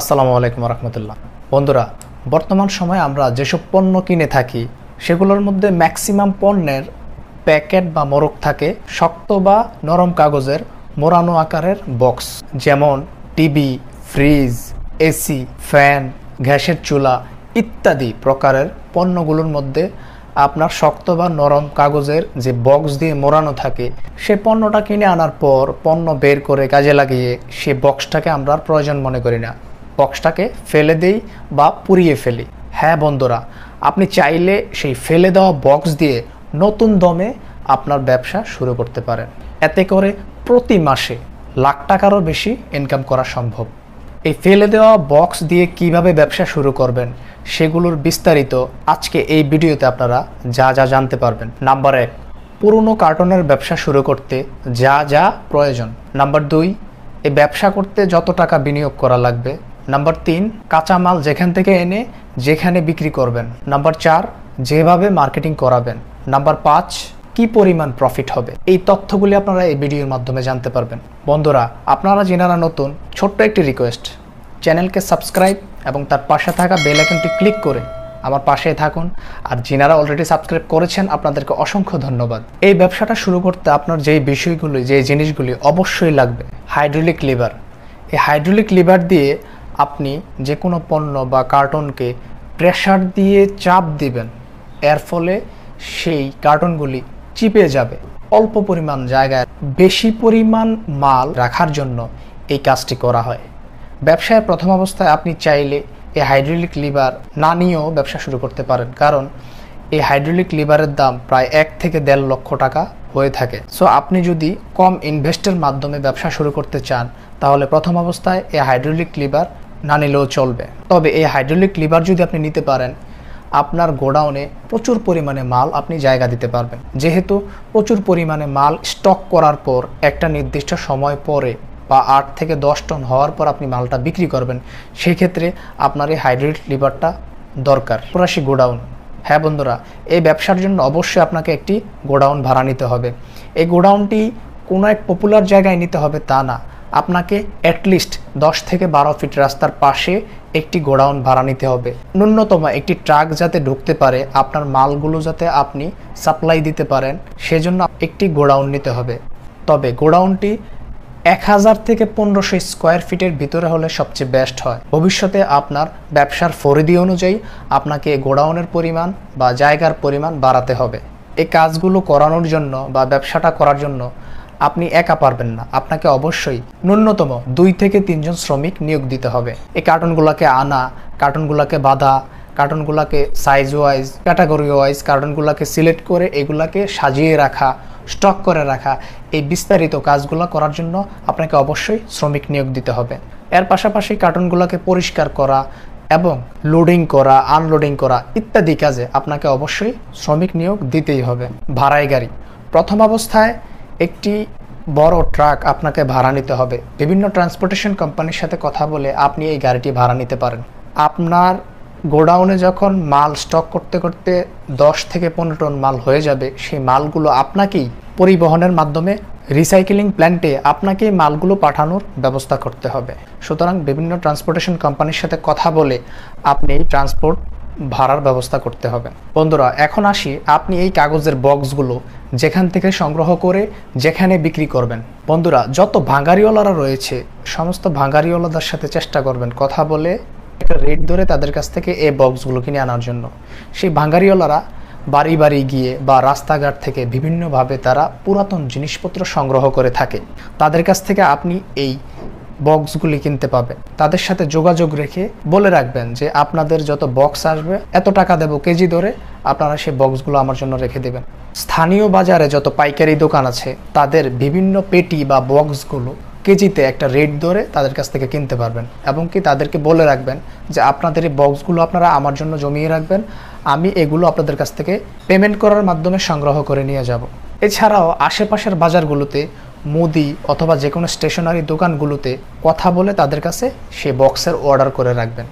আসসালামু আলাইকুম রহমতুল্লাহ বন্ধুরা বর্তমান সময়ে আমরা যেসব পণ্য কিনে থাকি সেগুলোর মধ্যে ম্যাক্সিমাম পণ্যের প্যাকেট বা মোরক থাকে শক্ত বা নরম কাগজের মোড়ানো আকারের বক্স যেমন টিভি ফ্রিজ এসি ফ্যান গ্যাসের চুলা ইত্যাদি প্রকারের পণ্যগুলোর মধ্যে আপনার শক্ত বা নরম কাগজের যে বক্স দিয়ে মোড়ানো থাকে সে পণ্যটা কিনে আনার পর পণ্য বের করে কাজে লাগিয়ে সে বক্সটাকে আমরা প্রয়োজন মনে করি না বক্সটাকে ফেলে দেই বা পুড়িয়ে ফেলি হ্যাঁ বন্ধুরা আপনি চাইলে সেই ফেলে দেওয়া বক্স দিয়ে নতুন দমে আপনার ব্যবসা শুরু করতে পারেন এতে করে প্রতি মাসে লাখ টাকারও বেশি ইনকাম করা সম্ভব এই ফেলে দেওয়া বক্স দিয়ে কিভাবে ব্যবসা শুরু করবেন সেগুলোর বিস্তারিত আজকে এই ভিডিওতে আপনারা যা যা জানতে পারবেন নাম্বার এক পুরনো কার্টনের ব্যবসা শুরু করতে যা যা প্রয়োজন নাম্বার দুই এই ব্যবসা করতে যত টাকা বিনিয়োগ করা লাগবে নাম্বার তিন কাঁচামাল যেখান থেকে এনে যেখানে বিক্রি করবেন নাম্বার চার যেভাবে মার্কেটিং করাবেন নাম্বার পাঁচ কি পরিমাণ প্রফিট হবে এই তথ্যগুলি আপনারা এই ভিডিওর মাধ্যমে জানতে পারবেন বন্ধুরা আপনারা যেনারা নতুন ছোট্ট একটি রিকোয়েস্ট চ্যানেলকে সাবস্ক্রাইব এবং তার পাশে থাকা বেল আইকনটি ক্লিক করে আমার পাশে থাকুন আর যিনারা অলরেডি সাবস্ক্রাইব করেছেন আপনাদেরকে অসংখ্য ধন্যবাদ এই ব্যবসাটা শুরু করতে আপনার যেই বিষয়গুলি যে জিনিসগুলি অবশ্যই লাগবে হাইড্রোলিক লিভার এই হাইড্রোলিক লিভার দিয়ে আপনি যে কোনো পণ্য বা কার্টনকে প্রেশার দিয়ে চাপ দিবেন এর ফলে সেই কার্টনগুলি চিপে যাবে অল্প পরিমাণ জায়গায় বেশি পরিমাণ মাল রাখার জন্য এই কাজটি করা হয় ব্যবসায় প্রথম অবস্থায় আপনি চাইলে এই হাইড্রোলিক লিভার না নিয়েও ব্যবসা শুরু করতে পারেন কারণ এই হাইড্রোলিক লিভারের দাম প্রায় এক থেকে দেড় লক্ষ টাকা হয়ে থাকে সো আপনি যদি কম ইনভেস্টের মাধ্যমে ব্যবসা শুরু করতে চান তাহলে প্রথম অবস্থায় এই হাইড্রোলিক লিভার না নিলেও চলবে তবে এই হাইড্রোলিক লিভার যদি আপনি নিতে পারেন আপনার গোডাউনে প্রচুর পরিমাণে মাল আপনি জায়গা দিতে পারবেন যেহেতু প্রচুর পরিমাণে মাল স্টক করার পর একটা নির্দিষ্ট সময় পরে বা আট থেকে দশ টন হওয়ার পর আপনি মালটা বিক্রি করবেন সেক্ষেত্রে আপনার এই হাইড্রোলিক লিভারটা দরকার প্রাসি গোডাউন হ্যাঁ বন্ধুরা এই ব্যবসার জন্য অবশ্যই আপনাকে একটি গোডাউন ভাড়া নিতে হবে এই গোডাউনটি কোনো এক পপুলার জায়গায় নিতে হবে তা না আপনাকে অ্যাটলিস্ট দশ থেকে বারো ফিট রাস্তার পাশে একটি গোডাউন ভাড়া নিতে হবে ন্যূনতম একটি ট্রাক যাতে ঢুকতে পারে আপনার মালগুলো যাতে আপনি সাপ্লাই দিতে পারেন সেজন্য একটি গোডাউন নিতে হবে তবে গোডাউনটি এক হাজার থেকে পনেরোশো স্কোয়ার ফিটের ভিতরে হলে সবচেয়ে বেস্ট হয় ভবিষ্যতে আপনার ব্যবসার ফরিদি অনুযায়ী আপনাকে গোডাউনের পরিমাণ বা জায়গার পরিমাণ বাড়াতে হবে এই কাজগুলো করানোর জন্য বা ব্যবসাটা করার জন্য আপনি একা পারবেন না আপনাকে অবশ্যই ন্যূনতম দুই থেকে তিনজন শ্রমিক নিয়োগ দিতে হবে এই কার্টনগুলোকে আনা কার্টুনগুলোকে বাঁধা কার্টনগুলোকে সাইজ ওয়াইজ ক্যাটাগরি ওয়াইজ কার্টনগুলোকে সিলেক্ট করে এগুলাকে সাজিয়ে রাখা স্টক করে রাখা এই বিস্তারিত কাজগুলো করার জন্য আপনাকে অবশ্যই শ্রমিক নিয়োগ দিতে হবে এর পাশাপাশি কার্টুনগুলোকে পরিষ্কার করা এবং লোডিং করা আনলোডিং করা ইত্যাদি কাজে আপনাকে অবশ্যই শ্রমিক নিয়োগ দিতেই হবে ভাড়াই গাড়ি প্রথম অবস্থায় একটি বড় ট্রাক আপনাকে ভাড়া নিতে হবে বিভিন্ন ট্রান্সপোর্টেশন কোম্পানির সাথে কথা বলে আপনি এই গাড়িটি ভাড়া নিতে পারেন আপনার গোডাউনে যখন মাল স্টক করতে করতে দশ থেকে পনেরো টন মাল হয়ে যাবে সেই মালগুলো আপনাকেই পরিবহনের মাধ্যমে রিসাইকেলিং প্ল্যান্টে আপনাকেই মালগুলো পাঠানোর ব্যবস্থা করতে হবে সুতরাং বিভিন্ন ট্রান্সপোর্টেশন কোম্পানির সাথে কথা বলে আপনি এই ট্রান্সপোর্ট ভাড়ার ব্যবস্থা করতে হবে বন্ধুরা এখন আসি আপনি এই কাগজের বক্সগুলো যেখান থেকে সংগ্রহ করে যেখানে বিক্রি করবেন বন্ধুরা যত ভাঙারিওয়ালারা রয়েছে সমস্ত ভাঙ্গারিওয়ালাদের সাথে চেষ্টা করবেন কথা বলে একটা রেট ধরে তাদের কাছ থেকে এই বক্সগুলো কিনে আনার জন্য সেই ভাঙ্গারিওয়ালারা বাড়ি বাড়ি গিয়ে বা রাস্তাঘাট থেকে বিভিন্নভাবে তারা পুরাতন জিনিসপত্র সংগ্রহ করে থাকে তাদের কাছ থেকে আপনি এই বক্সগুলি কিনতে পাবেন তাদের সাথে যোগাযোগ রেখে বলে রাখবেন যে আপনাদের যত বক্স আসবে এত টাকা দেব কেজি ধরে আপনারা সেই বক্সগুলো আমার জন্য রেখে দেবেন স্থানীয় বাজারে যত পাইকারি দোকান আছে তাদের বিভিন্ন পেটি বা বক্সগুলো কেজিতে একটা রেট ধরে তাদের কাছ থেকে কিনতে পারবেন এবং কি তাদেরকে বলে রাখবেন যে আপনাদের এই বক্সগুলো আপনারা আমার জন্য জমিয়ে রাখবেন আমি এগুলো আপনাদের কাছ থেকে পেমেন্ট করার মাধ্যমে সংগ্রহ করে নিয়ে যাব এছাড়াও আশেপাশের বাজারগুলোতে মুদি অথবা যে কোনো স্টেশনারি দোকানগুলোতে কথা বলে তাদের কাছে সে বক্সের অর্ডার করে রাখবেন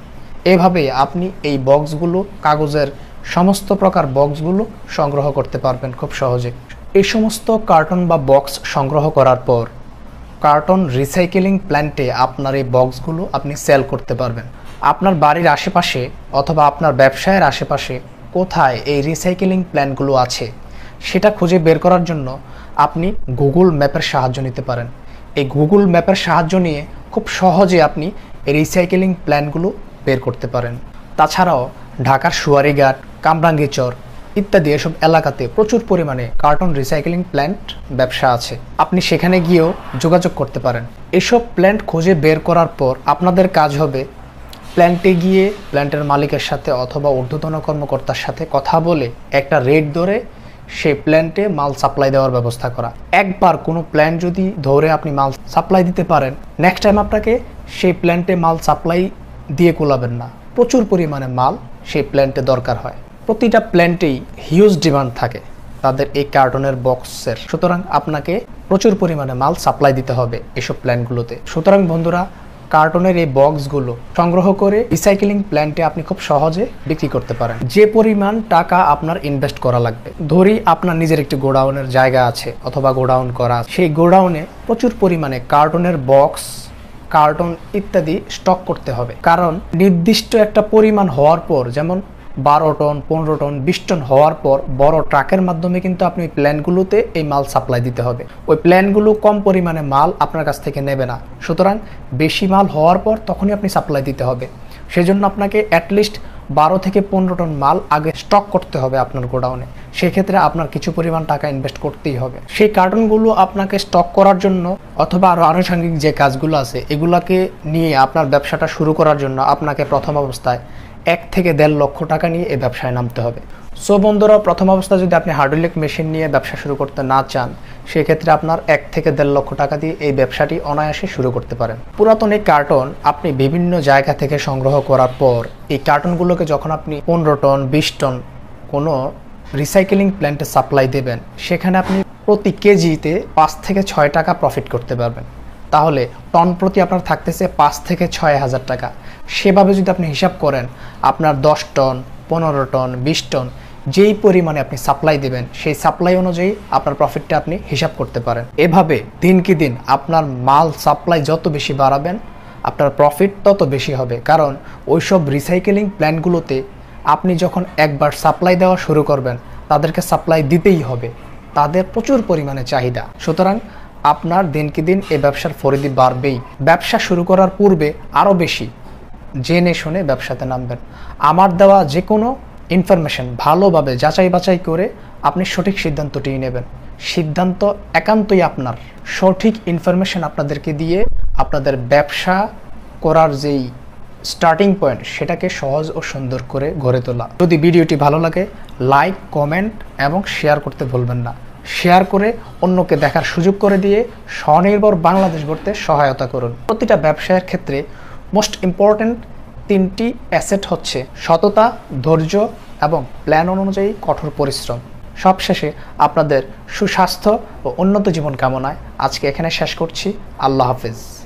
এভাবে আপনি এই বক্সগুলো কাগজের সমস্ত প্রকার বক্সগুলো সংগ্রহ করতে পারবেন খুব সহজে এই সমস্ত কার্টন বা বক্স সংগ্রহ করার পর কার্টন রিসাইকেলিং প্ল্যান্টে আপনার এই বক্সগুলো আপনি সেল করতে পারবেন আপনার বাড়ির আশেপাশে অথবা আপনার ব্যবসায়ের আশেপাশে কোথায় এই রিসাইকেলিং প্ল্যানগুলো আছে সেটা খুঁজে বের করার জন্য আপনি গুগল ম্যাপের সাহায্য নিতে পারেন এই গুগল ম্যাপের সাহায্য নিয়ে খুব সহজে আপনি এই রিসাইকেলিং প্ল্যানগুলো বের করতে পারেন তাছাড়াও ঢাকার সুয়ারিঘাট কামরাঙ্গিচর ইত্যাদি এসব এলাকাতে প্রচুর পরিমাণে কার্টন রিসাইকেলিং প্ল্যান্ট ব্যবসা আছে আপনি সেখানে গিয়েও যোগাযোগ করতে পারেন এসব প্ল্যান্ট খুঁজে বের করার পর আপনাদের কাজ হবে প্ল্যান্টে গিয়ে প্ল্যান্টের মালিকের সাথে অথবা ঊর্ধ্বতন কর্মকর্তার সাথে কথা বলে একটা রেট ধরে সেই প্ল্যান্টে মাল সাপ্লাই দেওয়ার ব্যবস্থা করা একবার কোনো প্ল্যান্ট যদি ধরে আপনি মাল সাপ্লাই দিতে পারেন নেক্সট টাইম আপনাকে সেই প্ল্যান্টে মাল সাপ্লাই দিয়ে কোলাবেন না প্রচুর পরিমাণে মাল সেই প্ল্যান্টে দরকার হয় প্রতিটা প্ল্যান্টেই হিউজ ডিমান্ড থাকে তাদের এই কার্টনের বক্সের সুতরাং আপনাকে প্রচুর পরিমাণে মাল সাপ্লাই দিতে হবে এসব প্ল্যানগুলোতে সুতরাং বন্ধুরা কার্টুনের এই বক্সগুলো সংগ্রহ করে রিসাইকেলিং প্ল্যান্টে আপনি খুব সহজে বিক্রি করতে পারেন যে পরিমাণ টাকা আপনার ইনভেস্ট করা লাগবে ধরি আপনার নিজের একটি গোডাউনের জায়গা আছে অথবা গোডাউন করা সেই গোডাউনে প্রচুর পরিমাণে কার্টুনের বক্স কার্টন ইত্যাদি স্টক করতে হবে কারণ নির্দিষ্ট একটা পরিমাণ হওয়ার পর যেমন বারো টন পনেরো টন বিশ টন হওয়ার পর বড় ট্রাকের মাধ্যমে কিন্তু আপনি প্ল্যানগুলোতে এই মাল সাপ্লাই দিতে হবে ওই প্ল্যানগুলো কম পরিমাণে মাল আপনার কাছ থেকে নেবে না সুতরাং বেশি মাল হওয়ার পর তখনই আপনি সাপ্লাই দিতে হবে সেজন্য আপনাকে অ্যাটলিস্ট বারো থেকে পনেরো টন মাল আগে স্টক করতে হবে আপনার গোডাউনে সেক্ষেত্রে আপনার কিছু পরিমাণ টাকা ইনভেস্ট করতেই হবে সেই কার্টনগুলো আপনাকে স্টক করার জন্য অথবা আরও আনুষঙ্গিক যে কাজগুলো আছে এগুলাকে নিয়ে আপনার ব্যবসাটা শুরু করার জন্য আপনাকে প্রথম অবস্থায় এক থেকে দেড় লক্ষ টাকা নিয়ে এই ব্যবসায় নামতে হবে সো বন্ধুরা প্রথম অবস্থা যদি আপনি হাইড্রোলিক মেশিন নিয়ে ব্যবসা শুরু করতে না চান সেক্ষেত্রে আপনার এক থেকে দেড় লক্ষ টাকা দিয়ে এই ব্যবসাটি অনায়াসে শুরু করতে পারেন পুরাতন এই কার্টন আপনি বিভিন্ন জায়গা থেকে সংগ্রহ করার পর এই কার্টনগুলোকে যখন আপনি পনেরো টন বিশ টন কোনো রিসাইকেলিং প্ল্যান্টে সাপ্লাই দেবেন সেখানে আপনি প্রতি কেজিতে পাঁচ থেকে ছয় টাকা প্রফিট করতে পারবেন তাহলে টন প্রতি আপনার থাকতেছে পাঁচ থেকে ছয় হাজার টাকা সেভাবে যদি আপনি হিসাব করেন আপনার দশ টন পনেরো টন বিশ টন যেই পরিমাণে আপনি সাপ্লাই দেবেন সেই সাপ্লাই অনুযায়ী আপনার প্রফিটটা আপনি হিসাব করতে পারেন এভাবে দিন কি দিন আপনার মাল সাপ্লাই যত বেশি বাড়াবেন আপনার প্রফিট তত বেশি হবে কারণ ওই সব রিসাইকেলিং প্ল্যানগুলোতে আপনি যখন একবার সাপ্লাই দেওয়া শুরু করবেন তাদেরকে সাপ্লাই দিতেই হবে তাদের প্রচুর পরিমাণে চাহিদা সুতরাং আপনার দিনকে দিন এ ব্যবসার পরিধি বাড়বেই ব্যবসা শুরু করার পূর্বে আরও বেশি জেনে শুনে ব্যবসাতে নামবেন আমার দেওয়া যে কোনো ইনফরমেশন ভালোভাবে যাচাই বাছাই করে আপনি সঠিক সিদ্ধান্তটি নেবেন সিদ্ধান্ত একান্তই আপনার সঠিক ইনফরমেশন আপনাদেরকে দিয়ে আপনাদের ব্যবসা করার যেই স্টার্টিং পয়েন্ট সেটাকে সহজ ও সুন্দর করে গড়ে তোলা যদি ভিডিওটি ভালো লাগে লাইক কমেন্ট এবং শেয়ার করতে ভুলবেন না শেয়ার করে অন্যকে দেখার সুযোগ করে দিয়ে স্বনির্ভর বাংলাদেশ গড়তে সহায়তা করুন প্রতিটা ব্যবসায়ের ক্ষেত্রে মোস্ট ইম্পর্ট্যান্ট তিনটি অ্যাসেট হচ্ছে সততা ধৈর্য এবং প্ল্যান অনুযায়ী কঠোর পরিশ্রম সবশেষে আপনাদের সুস্বাস্থ্য ও উন্নত জীবন কামনায় আজকে এখানে শেষ করছি আল্লাহ হাফিজ